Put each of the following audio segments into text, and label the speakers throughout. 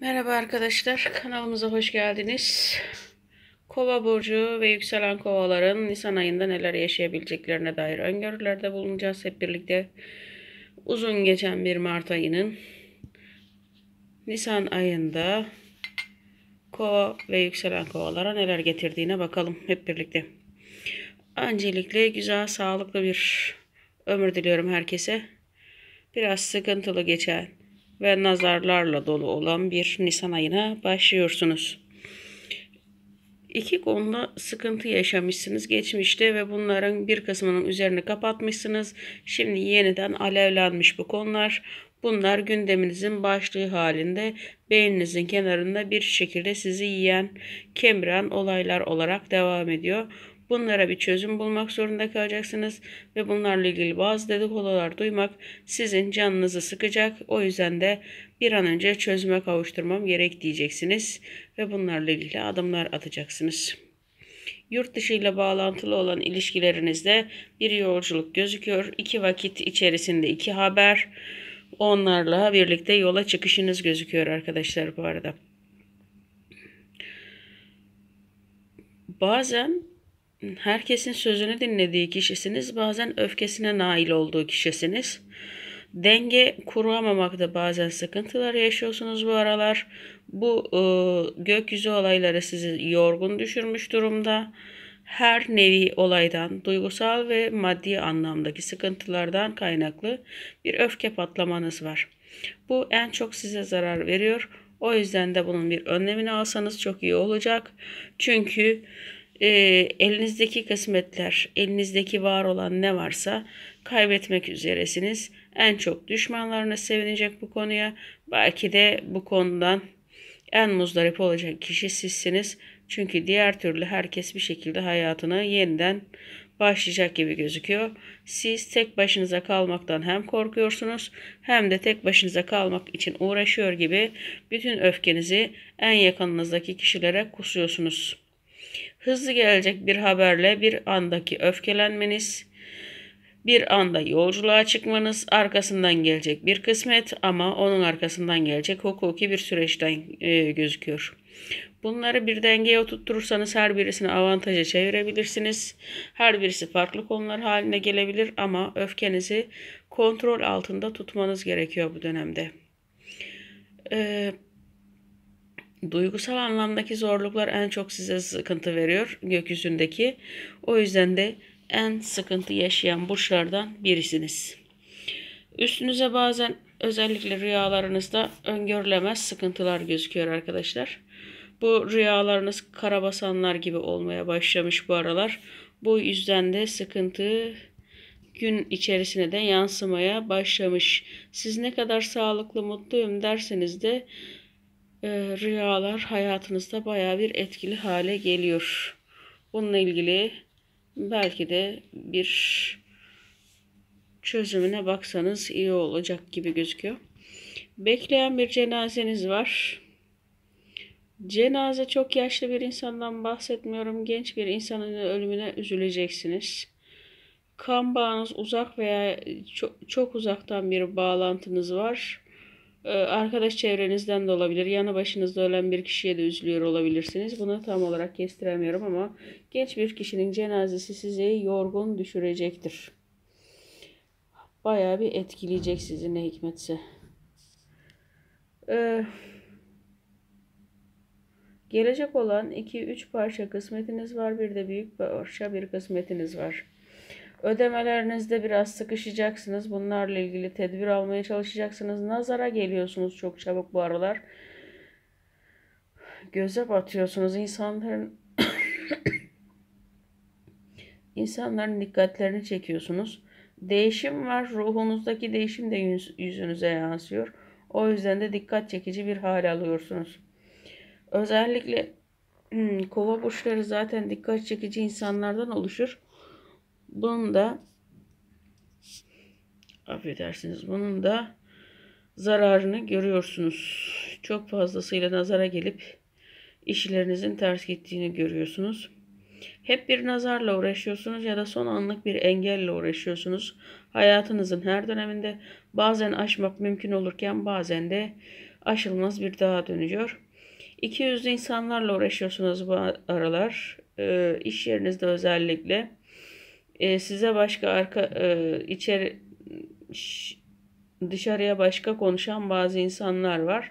Speaker 1: Merhaba arkadaşlar, kanalımıza hoş geldiniz. Kova burcu ve yükselen kovaların Nisan ayında neler yaşayabileceklerine dair öngörülerde bulunacağız hep birlikte. Uzun geçen bir Mart ayının Nisan ayında kova ve yükselen kovalara neler getirdiğine bakalım hep birlikte. Öncelikle güzel, sağlıklı bir ömür diliyorum herkese. Biraz sıkıntılı geçen ve nazarlarla dolu olan bir Nisan ayına başlıyorsunuz. İki konuda sıkıntı yaşamışsınız geçmişte ve bunların bir kısmının üzerine kapatmışsınız. Şimdi yeniden alevlenmiş bu konular. Bunlar gündeminizin başlığı halinde beyninizin kenarında bir şekilde sizi yiyen, kemiren olaylar olarak devam ediyor. Bunlara bir çözüm bulmak zorunda kalacaksınız ve bunlarla ilgili bazı dedikodular duymak sizin canınızı sıkacak. O yüzden de bir an önce çözüme kavuşturmam gerek diyeceksiniz ve bunlarla ilgili adımlar atacaksınız. Yurt dışı ile bağlantılı olan ilişkilerinizde bir yolculuk gözüküyor. İki vakit içerisinde iki haber onlarla birlikte yola çıkışınız gözüküyor arkadaşlar bu arada. Bazen Herkesin sözünü dinlediği kişisiniz, bazen öfkesine nail olduğu kişisiniz. Denge kuramamakta bazen sıkıntılar yaşıyorsunuz bu aralar. Bu e, gökyüzü olayları sizi yorgun düşürmüş durumda. Her nevi olaydan, duygusal ve maddi anlamdaki sıkıntılardan kaynaklı bir öfke patlamanız var. Bu en çok size zarar veriyor. O yüzden de bunun bir önlemini alsanız çok iyi olacak. Çünkü e, elinizdeki kısmetler, elinizdeki var olan ne varsa kaybetmek üzeresiniz. En çok düşmanlarına sevinecek bu konuya. Belki de bu konudan en muzdarip olacak kişi sizsiniz. Çünkü diğer türlü herkes bir şekilde hayatına yeniden başlayacak gibi gözüküyor. Siz tek başınıza kalmaktan hem korkuyorsunuz hem de tek başınıza kalmak için uğraşıyor gibi bütün öfkenizi en yakınınızdaki kişilere kusuyorsunuz. Hızlı gelecek bir haberle bir andaki öfkelenmeniz, bir anda yolculuğa çıkmanız, arkasından gelecek bir kısmet ama onun arkasından gelecek hukuki bir süreçten e, gözüküyor. Bunları bir dengeye oturtursanız her birisini avantaja çevirebilirsiniz. Her birisi farklı konular haline gelebilir ama öfkenizi kontrol altında tutmanız gerekiyor bu dönemde. Ee, duygusal anlamdaki zorluklar en çok size sıkıntı veriyor gökyüzündeki. O yüzden de en sıkıntı yaşayan burçlardan birisiniz. Üstünüze bazen özellikle rüyalarınızda öngörülemez sıkıntılar gözüküyor arkadaşlar. Bu rüyalarınız karabasanlar gibi olmaya başlamış bu aralar. Bu yüzden de sıkıntı gün içerisine de yansımaya başlamış. Siz ne kadar sağlıklı mutluyum derseniz de e, rüyalar hayatınızda baya bir etkili hale geliyor. Bununla ilgili belki de bir çözümüne baksanız iyi olacak gibi gözüküyor. Bekleyen bir cenazeniz var. Cenaze çok yaşlı bir insandan bahsetmiyorum. Genç bir insanın ölümüne üzüleceksiniz. Kan bağınız uzak veya çok, çok uzaktan bir bağlantınız var ee, arkadaş çevrenizden de olabilir. Yanı başınızda ölen bir kişiye de üzülüyor olabilirsiniz. Bunu tam olarak kestiremiyorum ama genç bir kişinin cenazesi sizi yorgun düşürecektir. Bayağı bir etkileyecek sizi ne hikmetse. Ee, gelecek olan 2-3 parça kısmetiniz var. Bir de büyük parça bir kısmetiniz var. Ödemelerinizde biraz sıkışacaksınız. Bunlarla ilgili tedbir almaya çalışacaksınız. Nazara geliyorsunuz çok çabuk bu aralar. Göze batıyorsunuz. İnsanların insanların dikkatlerini çekiyorsunuz. Değişim var. Ruhunuzdaki değişim de yüzünüze yansıyor. O yüzden de dikkat çekici bir hal alıyorsunuz. Özellikle hmm, kova burçları zaten dikkat çekici insanlardan oluşur. Bunun da affedersiniz bunun da zararını görüyorsunuz. Çok fazlasıyla nazara gelip işlerinizin ters gittiğini görüyorsunuz. Hep bir nazarla uğraşıyorsunuz ya da son anlık bir engelle uğraşıyorsunuz. Hayatınızın her döneminde bazen aşmak mümkün olurken bazen de aşılmaz bir dağa dönüyor. İki yüzlü insanlarla uğraşıyorsunuz bu aralar. E, iş yerinizde özellikle e, size başka arka e, içeri dışarıya başka konuşan bazı insanlar var.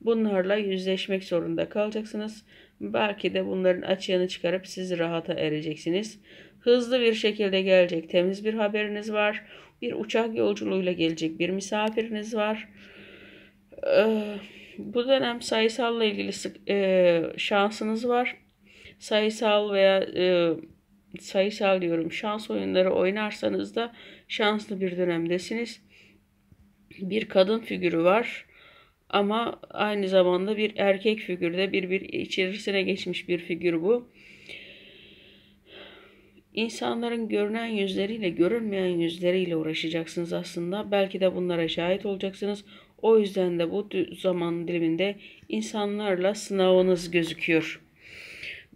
Speaker 1: Bunlarla yüzleşmek zorunda kalacaksınız. Belki de bunların açığını çıkarıp siz rahata ereceksiniz. Hızlı bir şekilde gelecek temiz bir haberiniz var. Bir uçak yolculuğuyla gelecek bir misafiriniz var. Ee, bu dönem sayısalla ilgili sık, e, şansınız var. Sayısal veya e, sayısal diyorum şans oyunları oynarsanız da şanslı bir dönemdesiniz. Bir kadın figürü var ama aynı zamanda bir erkek figürde bir bir içerisine geçmiş bir figür bu. İnsanların görünen yüzleriyle görünmeyen yüzleriyle uğraşacaksınız aslında. Belki de bunlara şahit olacaksınız. O yüzden de bu zaman diliminde insanlarla sınavınız gözüküyor.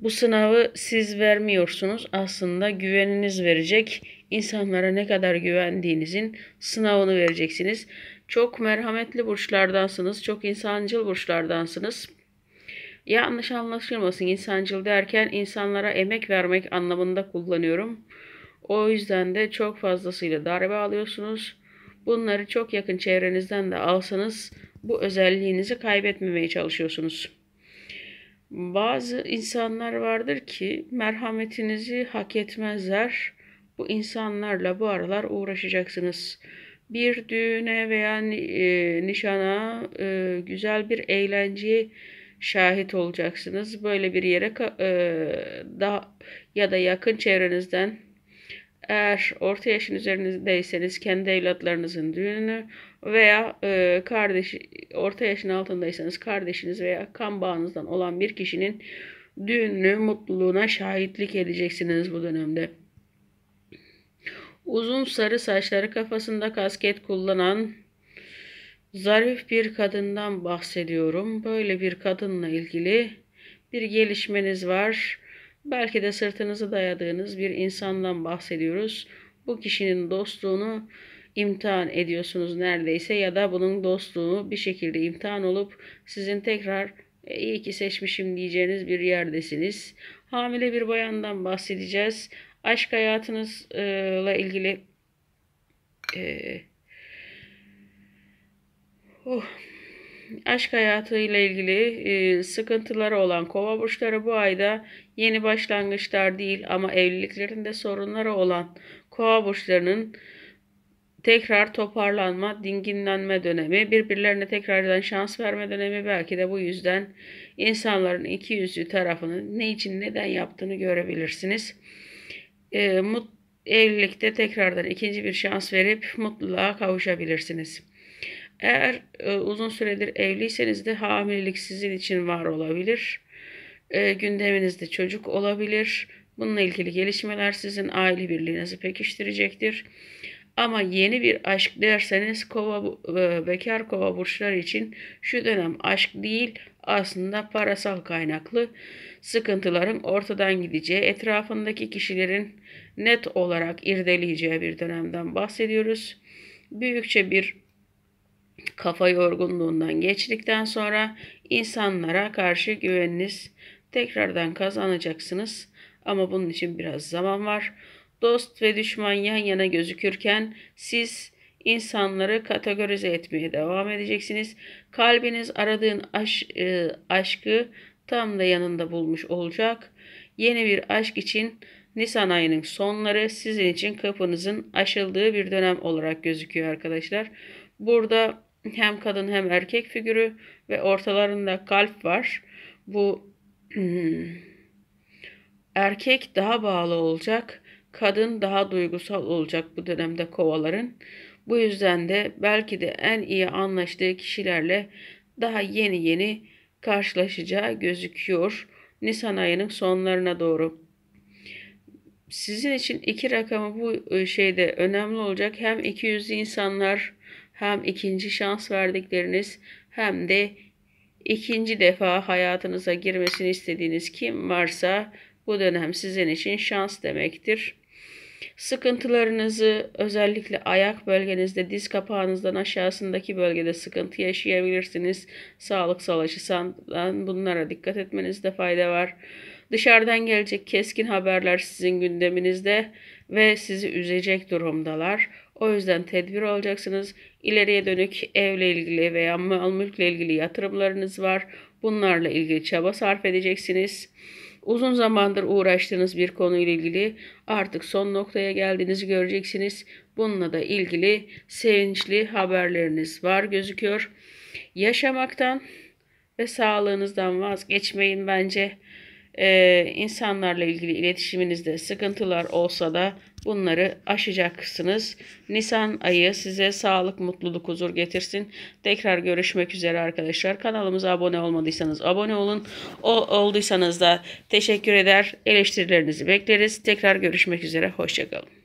Speaker 1: Bu sınavı siz vermiyorsunuz. Aslında güveniniz verecek. İnsanlara ne kadar güvendiğinizin sınavını vereceksiniz. Çok merhametli burçlardansınız. Çok insancıl burçlardansınız. Yanlış anlaşılmasın insancıl derken insanlara emek vermek anlamında kullanıyorum. O yüzden de çok fazlasıyla darbe alıyorsunuz. Bunları çok yakın çevrenizden de alsanız bu özelliğinizi kaybetmemeye çalışıyorsunuz. Bazı insanlar vardır ki merhametinizi hak etmezler. Bu insanlarla bu aralar uğraşacaksınız. Bir düğüne veya e, nişana e, güzel bir eğlenceye şahit olacaksınız. Böyle bir yere e, daha ya da yakın çevrenizden eğer orta yaşın üzerindeyseniz kendi evlatlarınızın düğünü veya e, kardeş orta yaşın altındaysanız kardeşiniz veya kan bağınızdan olan bir kişinin düğünü mutluluğuna şahitlik edeceksiniz bu dönemde. Uzun sarı saçları kafasında kasket kullanan zarif bir kadından bahsediyorum. Böyle bir kadınla ilgili bir gelişmeniz var. Belki de sırtınızı dayadığınız bir insandan bahsediyoruz. Bu kişinin dostluğunu imtihan ediyorsunuz neredeyse ya da bunun dostluğu bir şekilde imtihan olup sizin tekrar e, iyi ki seçmişim diyeceğiniz bir yerdesiniz. Hamile bir bayandan bahsedeceğiz. Aşk hayatınızla ilgili e, oh, aşk hayatıyla ilgili e, sıkıntıları olan kova burçları bu ayda Yeni başlangıçlar değil ama evliliklerinde sorunları olan kova burçlarının tekrar toparlanma, dinginlenme dönemi, birbirlerine tekrardan şans verme dönemi belki de bu yüzden insanların iki yüzlü tarafını ne için neden yaptığını görebilirsiniz. E, mut, evlilikte tekrardan ikinci bir şans verip mutluluğa kavuşabilirsiniz. Eğer e, uzun süredir evliyseniz de hamilelik sizin için var olabilir. E, gündeminizde çocuk olabilir. Bununla ilgili gelişmeler sizin aile birliğinizi pekiştirecektir. Ama yeni bir aşk derseniz kova, e, bekar kova burçları için şu dönem aşk değil aslında parasal kaynaklı sıkıntıların ortadan gideceği, etrafındaki kişilerin net olarak irdeleyeceği bir dönemden bahsediyoruz. Büyükçe bir kafa yorgunluğundan geçtikten sonra insanlara karşı güveniniz tekrardan kazanacaksınız. Ama bunun için biraz zaman var. Dost ve düşman yan yana gözükürken siz insanları kategorize etmeye devam edeceksiniz. Kalbiniz aradığın aş, e, aşkı tam da yanında bulmuş olacak. Yeni bir aşk için Nisan ayının sonları sizin için kapınızın aşıldığı bir dönem olarak gözüküyor arkadaşlar. Burada hem kadın hem erkek figürü ve ortalarında kalp var. Bu Hmm. Erkek daha bağlı olacak, kadın daha duygusal olacak bu dönemde kovaların. Bu yüzden de belki de en iyi anlaştığı kişilerle daha yeni yeni karşılaşacağı gözüküyor Nisan ayının sonlarına doğru. Sizin için iki rakamı bu e, şeyde önemli olacak. Hem 200 insanlar hem ikinci şans verdikleriniz hem de ikinci defa hayatınıza girmesini istediğiniz kim varsa bu dönem sizin için şans demektir. Sıkıntılarınızı özellikle ayak bölgenizde, diz kapağınızdan aşağısındaki bölgede sıkıntı yaşayabilirsiniz. Sağlık açısından bunlara dikkat etmenizde fayda var. Dışarıdan gelecek keskin haberler sizin gündeminizde ve sizi üzecek durumdalar. O yüzden tedbir alacaksınız. İleriye dönük evle ilgili veya mal mülkle ilgili yatırımlarınız var. Bunlarla ilgili çaba sarf edeceksiniz. Uzun zamandır uğraştığınız bir konuyla ilgili artık son noktaya geldiğinizi göreceksiniz. Bununla da ilgili sevinçli haberleriniz var gözüküyor. Yaşamaktan ve sağlığınızdan vazgeçmeyin bence. Ee, insanlarla ilgili iletişiminizde sıkıntılar olsa da Bunları aşacaksınız. Nisan ayı size sağlık, mutluluk, huzur getirsin. Tekrar görüşmek üzere arkadaşlar. Kanalımıza abone olmadıysanız abone olun. O olduysanız da teşekkür eder. Eleştirilerinizi bekleriz. Tekrar görüşmek üzere. Hoşçakalın.